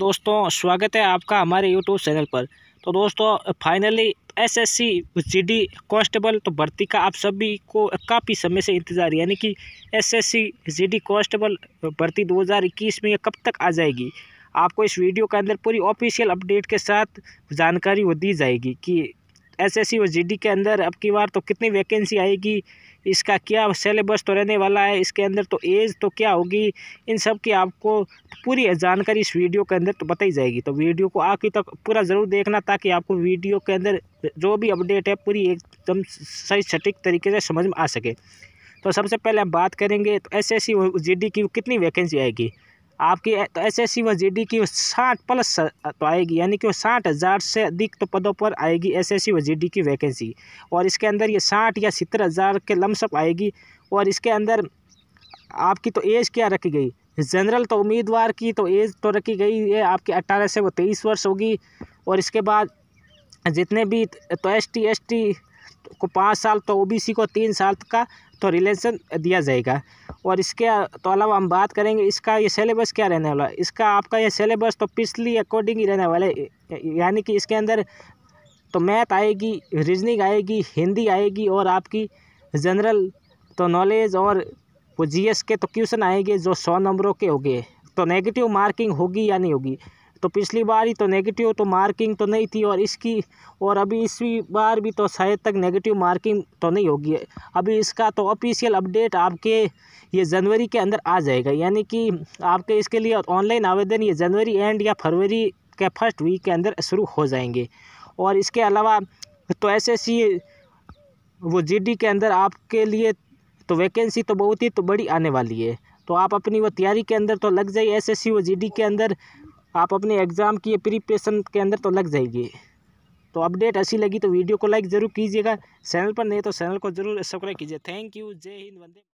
दोस्तों स्वागत है आपका हमारे यूट्यूब चैनल पर तो दोस्तों फाइनली एसएससी जीडी कांस्टेबल तो भर्ती का आप सभी को काफ़ी समय से इंतज़ार यानी कि एसएससी जीडी कांस्टेबल भर्ती 2021 में कब तक आ जाएगी आपको इस वीडियो के अंदर पूरी ऑफिशियल अपडेट के साथ जानकारी वो दी जाएगी कि एसएससी और जीडी के अंदर अब की बार तो कितनी वैकेंसी आएगी इसका क्या सिलेबस तो रहने वाला है इसके अंदर तो एज तो क्या होगी इन सब की आपको पूरी जानकारी इस वीडियो के अंदर तो बताई जाएगी तो वीडियो को आखिर तक पूरा ज़रूर देखना ताकि आपको वीडियो के अंदर जो भी अपडेट है पूरी एकदम सही सटीक तरीके से समझ में आ सके तो सबसे पहले हम बात करेंगे तो S S C G D की कितनी वैकेंसी आएगी आपकी एस एस सी व जी डी की साठ प्लस तो आएगी यानी कि वो साठ हज़ार से अधिक तो पदों पर आएगी एस एस सी व जी डी की वैकेंसी और इसके अंदर ये साठ या सत्तर हज़ार के लमसप आएगी और इसके अंदर आपकी तो एज क्या रखी गई जनरल तो उम्मीदवार की तो एज तो रखी गई है आपकी अट्ठारह से वो तेईस वर्ष होगी और इसके बाद जितने भी तो एस टी एस टी को पाँच साल तो ओ बी सी को तीन साल का तो रिलेशन दिया जाएगा और इसके तो अलावा हम बात करेंगे इसका ये सिलेबस क्या रहने वाला है इसका आपका ये सिलेबस तो पिछली अकॉर्डिंग ही रहने वाला है यानी कि इसके अंदर तो मैथ आएगी रीजनिंग आएगी हिंदी आएगी और आपकी जनरल तो नॉलेज और वो जी के तो क्वेश्चन आएंगे जो सौ नंबरों के होंगे तो नेगेटिव मार्किंग होगी या नहीं होगी तो पिछली बार ही तो नेगेटिव तो मार्किंग तो नहीं थी और इसकी और अभी इसी बार भी तो शायद तक नेगेटिव मार्किंग तो नहीं होगी अभी इसका तो ऑफिशियल अपडेट आपके ये जनवरी के अंदर आ जाएगा यानी कि आपके इसके लिए ऑनलाइन आवेदन ये जनवरी एंड या फरवरी के फर्स्ट वीक के अंदर शुरू हो जाएंगे और इसके अलावा तो एस सी वो जीडी के अंदर आपके लिए तो वैकेंसी तो बहुत ही तो बड़ी आने वाली है तो आप अपनी वो तैयारी के अंदर तो लग जाइए एसएससी वो जीडी के अंदर आप अपने एग्ज़ाम की प्रिपरेशन के अंदर तो लग जाएगी तो अपडेट अच्छी लगी तो वीडियो को लाइक ज़रूर कीजिएगा चैनल पर नहीं तो चैनल को जरूर सब्सक्राइब कीजिए थैंक यू जय हिंद वंदे